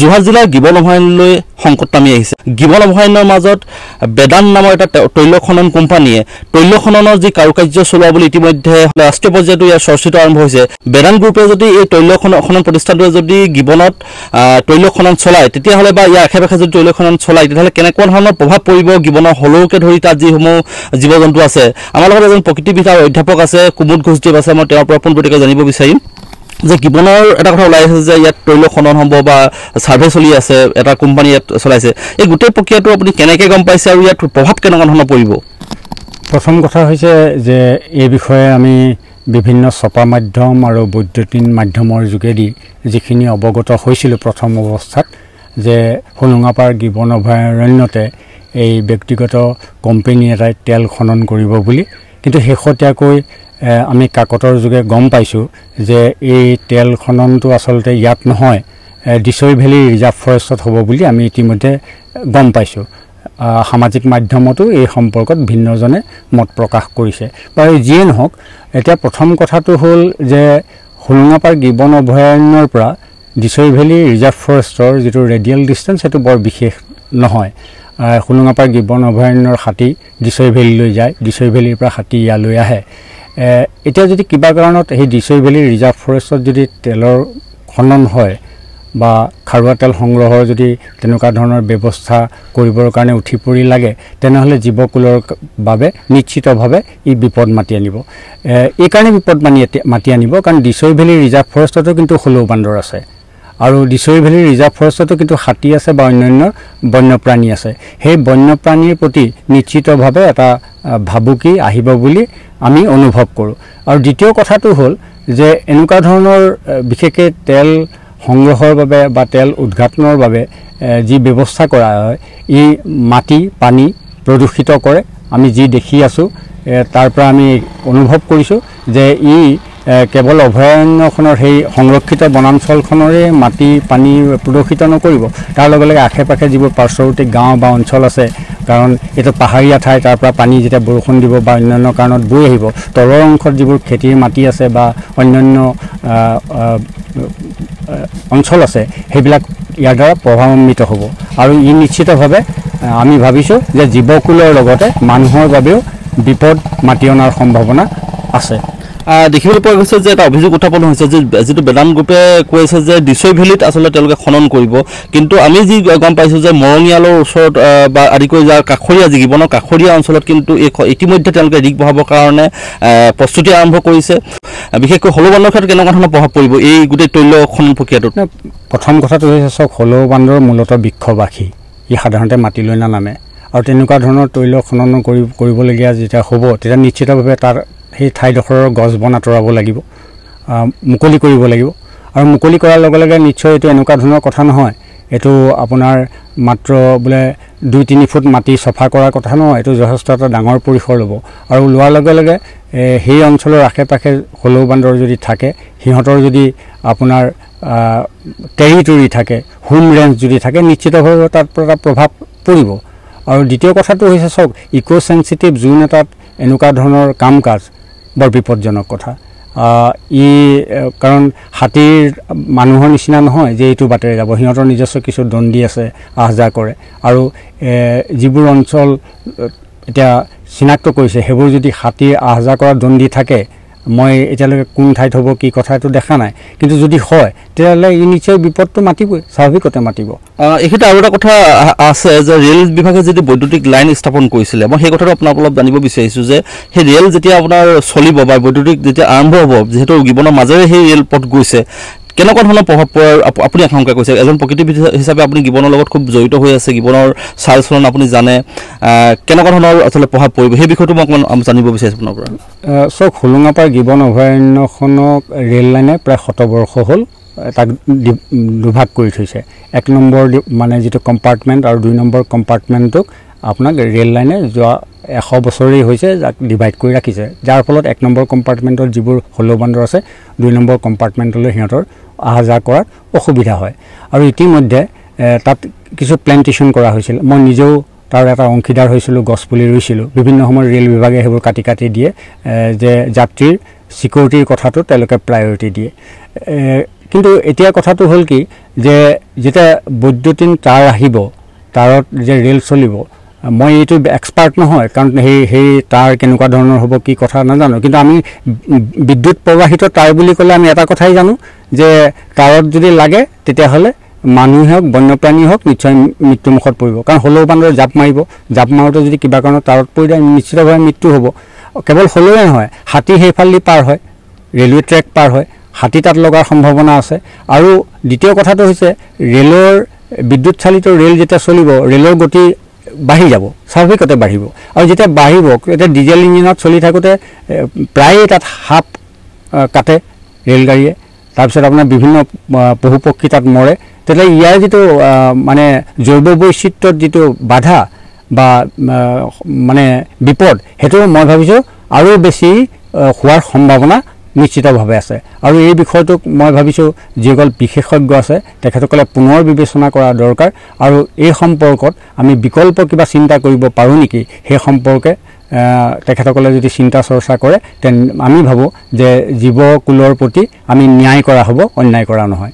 যোৰহাট জিলাৰ গিবল অভয়াৰণ্যলৈ সংকট নামি আহিছে গিবল অভয়াৰণ্যৰ মাজত বেদান নামৰ এটা তৈল খনন কোম্পানীয়ে তৈল খননৰ যি কাৰুকাৰ্য চলোৱা বুলি ইতিমধ্যে ৰাষ্ট্ৰীয় পৰ্যায়তো ইয়াৰ চৰ্চিত আৰম্ভ হৈছে বেদান গ্ৰুপে যদি এই তৈল খনন প্ৰতিষ্ঠানটোৱে যদি গিবলত তৈল খনন চলায় তেতিয়াহ'লে বা ইয়াৰ আশে পাশে যদি তৈল খনন চলায় তেতিয়াহ'লে কেনেকুৱা ধৰণৰ প্ৰভাৱ পৰিব গিবনৰ হলৌকে ধৰি তাত যিসমূহ জীৱ জন্তু আছে আমাৰ লগত এজন প্ৰকৃতিবিদ আৰু অধ্যাপক আছে কুমুদ ঘোষদেৱ আছে মই তেওঁৰ পৰা পোনপটীয়াকৈ জানিব বিচাৰিম যে গিবনৰ এটা কথা ওলাই আছে যে ইয়াত তৈল খনন হ'ব বা ছাৰ্ভে চলি আছে এটা কোম্পানী ইয়াত চলাইছে এই গোটেই প্ৰক্ৰিয়াটো আপুনি কেনেকৈ গম পাইছে আৰু ইয়াত প্ৰভাৱ কেনেকুৱা ধৰণৰ পৰিব প্ৰথম কথা হৈছে যে এই বিষয়ে আমি বিভিন্ন ছপা মাধ্যম আৰু বৈদ্যুতিন মাধ্যমৰ যোগেদি যিখিনি অৱগত হৈছিলোঁ প্ৰথম অৱস্থাত যে হোলোঙাপাৰ গিবন অভয়াৰণ্যতে এই ব্যক্তিগত কোম্পেনী এটাই তেল খনন কৰিব বুলি কিন্তু শেহতীয়াকৈ আমি কাকতৰ যোগে গম পাইছোঁ যে এই তেল খননটো আচলতে ইয়াত নহয় ডিচৈ ভেলী ৰিজাৰ্ভ ফৰেষ্টত হ'ব বুলি আমি ইতিমধ্যে গম পাইছোঁ সামাজিক মাধ্যমতো এই সম্পৰ্কত ভিন্নজনে মত প্ৰকাশ কৰিছে বাৰু যিয়ে নহওক এতিয়া প্ৰথম কথাটো হ'ল যে হোলোঙাপাৰ গিবন অভয়াৰণ্যৰ পৰা ডিচৈ ভেলী ৰিজাৰ্ভ ফৰেষ্টৰ যিটো ৰেডিয়েল ডিষ্টেঞ্চ সেইটো বৰ বিশেষ নহয় খোলোঙাপাৰ গিবন অভয়াৰণ্যৰ হাতী দিছৈ ভেলীলৈ যায় দিছৈ ভেলীৰ পৰা হাতী ইয়ালৈ আহে এতিয়া যদি কিবা কাৰণত সেই দিছৈ ভেলী ৰিজাৰ্ভ ফৰেষ্টত যদি তেলৰ খনন হয় বা খাৰুৱা তেল সংগ্ৰহৰ যদি তেনেকুৱা ধৰণৰ ব্যৱস্থা কৰিবৰ কাৰণে উঠি পৰি লাগে তেনেহ'লে জীৱকুলৰ বাবে নিশ্চিতভাৱে ই বিপদ মাতি আনিব এইকাৰণে বিপদ মানি মাতি আনিব কাৰণ দিছৈ ভেলী ৰিজাৰ্ভ ফৰেষ্টতো কিন্তু হ'লৌ বান্দৰ আছে আৰু দিছৰি ভেলী ৰিজাৰ্ভ ফৰেষ্টতো কিন্তু হাতী আছে বা অন্যান্য বন্যপ্ৰাণী আছে সেই বন্যপ্ৰাণীৰ প্ৰতি নিশ্চিতভাৱে এটা ভাবুকি আহিব বুলি আমি অনুভৱ কৰোঁ আৰু দ্বিতীয় কথাটো হ'ল যে এনেকুৱা ধৰণৰ বিশেষকৈ তেল সংগ্ৰহৰ বাবে বা তেল উদঘাটনৰ বাবে যি ব্যৱস্থা কৰা হয় ই মাটি পানী প্ৰদূষিত কৰে আমি যি দেখি আছোঁ তাৰ পৰা আমি অনুভৱ কৰিছোঁ যে ই কেৱল অভয়াৰণ্যখনৰ সেই সংৰক্ষিত বনাঞ্চলখনৰে মাটি পানী প্ৰদূষিত নকৰিব তাৰ লগে লগে আশে পাশে যিবোৰ পাৰ্শ্বৱৰ্তী গাঁও বা অঞ্চল আছে কাৰণ এইটো পাহাৰীয়া ঠাই তাৰ পৰা পানী যেতিয়া বৰষুণ দিব বা অন্যান্য কাৰণত বৈ আহিব তলৰ অংশত যিবোৰ খেতিৰ মাটি আছে বা অন্যান্য অঞ্চল আছে সেইবিলাক ইয়াৰ দ্বাৰা প্ৰভাৱান্বিত হ'ব আৰু ই নিশ্চিতভাৱে আমি ভাবিছোঁ যে জীৱকুলৰ লগতে মানুহৰ বাবেও বিপদ মাতি অনাৰ সম্ভাৱনা আছে দেখিবলৈ পোৱা গৈছে যে এটা অভিযোগ উত্থাপন হৈছে যে যিটো বেদান গ্ৰুপে কৈছে যে ডিছৈ ভেলীত আচলতে তেওঁলোকে খনন কৰিব কিন্তু আমি যি গম পাইছোঁ যে মৰঙিয়ালৰ ওচৰত বা আদি কৰি যাৰ কাষৰীয়া যি গীৱনৰ কাষৰীয়া অঞ্চলত কিন্তু এই ইতিমধ্যে তেওঁলোকে ৰিগ বঢ়াবৰ কাৰণে প্ৰস্তুতি আৰম্ভ কৰিছে বিশেষকৈ সৰু বান্ধৰ ক্ষেত্ৰত কেনেকুৱা ধৰণৰ প্ৰভাৱ পৰিব এই গোটেই তৈল খনন প্ৰক্ৰিয়াটোত প্ৰথম কথাটো হৈছে চাওক সৌলৌ বান্ধৰ মূলতঃ বৃক্ষবাসী ই সাধাৰণতে মাটি লৈনা নামে আৰু তেনেকুৱা ধৰণৰ তৈল খনন কৰি কৰিবলগীয়া যেতিয়া হ'ব তেতিয়া নিশ্চিতভাৱে তাৰ সেই ঠাইডোখৰৰ গছ বন আঁতৰাব লাগিব মুকলি কৰিব লাগিব আৰু মুকলি কৰাৰ লগে লগে নিশ্চয় এইটো এনেকুৱা ধৰণৰ কথা নহয় এইটো আপোনাৰ মাত্ৰ বোলে দুই তিনি ফুট মাটি চফা কৰাৰ কথা নহয় এইটো যথেষ্ট এটা ডাঙৰ পৰিসৰ ল'ব আৰু লোৱাৰ লগে লগে সেই অঞ্চলৰ আশে পাশে হলৌ বান্দৰ যদি থাকে সিহঁতৰ যদি আপোনাৰ টেৰিটৰী থাকে হোম ৰেঞ্জ যদি থাকে নিশ্চিতভাৱে তাত এটা প্ৰভাৱ পৰিব আৰু দ্বিতীয় কথাটো হৈছে চাওক ইক' চেঞ্চিটিভ জোন এটাত এনেকুৱা ধৰণৰ কাম কাজ বৰ বিপদজনক কথা ই কাৰণ হাতীৰ মানুহৰ নিচিনা নহয় যে এইটো বাটেৰে যাব সিহঁতৰ নিজস্ব কিছু দণ্ডি আছে আহ যাহ কৰে আৰু যিবোৰ অঞ্চল এতিয়া চিনাক্ত কৰিছে সেইবোৰ যদি হাতীৰ আহ যাহ কৰা দণ্ডি থাকে মই এতিয়ালৈকে কোন ঠাইত হ'ব কি কথা এইটো দেখা নাই কিন্তু যদি হয় তেতিয়াহ'লে ই নিশ্চয় বিপদটো মাতিবই স্বাভাৱিকতে মাতিব এইখিনিতে আৰু এটা কথা আছে যে ৰেল বিভাগে যদি বৈদ্যুতিক লাইন স্থাপন কৰিছিলে মই সেই কথাটো আপোনাৰ অলপ জানিব বিচাৰিছোঁ যে সেই ৰেল যেতিয়া আপোনাৰ চলিব বা বৈদ্যুতিক যেতিয়া আৰম্ভ হ'ব যিহেতু জীৱনৰ মাজেৰে সেই ৰেল পথ গৈছে কেনেকুৱা ধৰণৰ প্ৰভাৱ পৰে আপুনি আশংকা কৰিছে এজন প্ৰকৃতিবিদ হিচাপে আপুনি জীৱনৰ লগত খুব জড়িত হৈ আছে জীৱনৰ চাল চলন আপুনি জানে কেনেকুৱা ধৰণৰ আচলতে প্ৰভাৱ পৰিব সেই বিষয়টো মই অকণমান জানিব বিচাৰিছোঁ আপোনাৰ পৰা চাওক হোলোঙা পাৰ জীৱন অভয়াৰণ্যখনক ৰেল লাইনে প্ৰায় শতবৰ্ষ হ'ল তাক দুভাগ কৰি থৈছে এক নম্বৰ মানে যিটো কম্পাৰ্টমেণ্ট আৰু দুই নম্বৰ কম্পাৰ্টমেণ্টটোক আপোনাক ৰেল লাইনে যোৱা এশ বছৰেই হৈছে যাক ডিভাইড কৰি ৰাখিছে যাৰ ফলত এক নম্বৰ কম্পাৰ্টমেণ্টত যিবোৰ হলৌ বান্দৰ আছে দুই নম্বৰ কম্পাৰ্টমেণ্টলৈ সিহঁতৰ অহা যোৱা কৰাত অসুবিধা হয় আৰু ইতিমধ্যে তাত কিছু প্লেণ্টেশ্যন কৰা হৈছিল মই নিজেও তাৰ এটা অংশীদাৰ হৈছিলোঁ গছপুলি ৰুইছিলোঁ বিভিন্ন সময়ত ৰে'ল বিভাগে সেইবোৰ কাটি কাটি দিয়ে যে যাত্ৰীৰ ছিকিউৰিটিৰ কথাটো তেওঁলোকে প্ৰায়ৰিটি দিয়ে কিন্তু এতিয়া কথাটো হ'ল কি যে যেতিয়া বৈদ্যুতিন তাঁৰ আহিব তাঁৰত যে ৰে'ল চলিব মই এইটো এক্সপাৰ্ট নহয় কাৰণ সেই সেই তাৰ কেনেকুৱা ধৰণৰ হ'ব কি কথা নাজানো কিন্তু আমি বিদ্যুৎ প্ৰবাহিত তাঁৰ বুলি ক'লে আমি এটা কথাই জানো যে তাঁৰত যদি লাগে তেতিয়াহ'লে মানুহে হওক বন্যপ্ৰাণীয়ে হওক নিশ্চয় মৃত্যুমুখত পৰিব কাৰণ হ'লেও বান্ধৰে জাপ মাৰিব জাপ মাৰোঁতে যদি কিবা কাৰণত তাঁৰত পৰি যায় নিশ্চিতভাৱে মৃত্যু হ'ব কেৱল হ'লৈয়ে নহয় হাতী সেইফালেদি পাৰ হয় ৰেলৱে ট্ৰেক পাৰ হয় হাতী তাত লগাৰ সম্ভাৱনা আছে আৰু দ্বিতীয় কথাটো হৈছে ৰে'লৰ বিদ্যুৎ চালিত ৰে'ল যেতিয়া চলিব ৰে'লৰ গতি বাঢ়ি যাব স্বাভাৱিকতে বাঢ়িব আৰু যেতিয়া বাঢ়িব এতিয়া ডিজেল ইঞ্জিনত চলি থাকোঁতে প্ৰায়ে তাত সাপ কাটে ৰেলগাড়ীয়ে তাৰপিছত আপোনাৰ বিভিন্ন পশু পক্ষী তাত মৰে তেতিয়া ইয়াৰ যিটো মানে জৈৱ বৈচিত্ৰত যিটো বাধা বা মানে বিপদ সেইটো মই ভাবিছোঁ আৰু বেছি হোৱাৰ সম্ভাৱনা নিশ্চিতভাৱে আছে আৰু এই বিষয়টোক মই ভাবিছোঁ যিসকল বিশেষজ্ঞ আছে তেখেতসকলে পুনৰ বিবেচনা কৰা দৰকাৰ আৰু এই সম্পৰ্কত আমি বিকল্প কিবা চিন্তা কৰিব পাৰোঁ নেকি সেই সম্পৰ্কে তেখেতসকলে যদি চিন্তা চৰ্চা কৰে তেন আমি ভাবোঁ যে জীৱকুলৰ প্ৰতি আমি ন্যায় কৰা হ'ব অন্যায় কৰা নহয়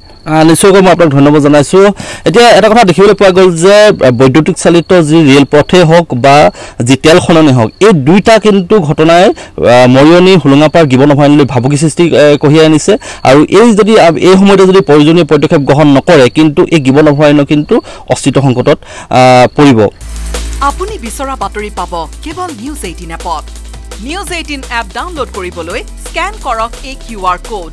নিশ্চয় মই আপোনাক ধন্যবাদ জনাইছোঁ এতিয়া এটা কথা দেখিবলৈ পোৱা গ'ল যে বৈদ্যুতিক চালিত যি ৰেলপথেই হওক বা যি তেল খননেই হওক এই দুইটা কিন্তু ঘটনাই মৰিয়নি হোলোঙাপাৰ জীৱন অভয়ানলৈ ভাবুকি সৃষ্টি কঢ়িয়াই আনিছে আৰু এই যদি এই সময়তে যদি প্ৰয়োজনীয় পদক্ষেপ গ্ৰহণ নকৰে কিন্তু এই জীৱন অভয়াৰণ্য কিন্তু অস্তিত্ব সংকটত পৰিব আপুনি বিচৰা বাতৰি পাব কেৱল নিউজ এইটিন এপত নিউজ এইটিন এপ ডাউনলোড কৰিবলৈ স্কেন কৰক এই কিউ আৰ ক'ড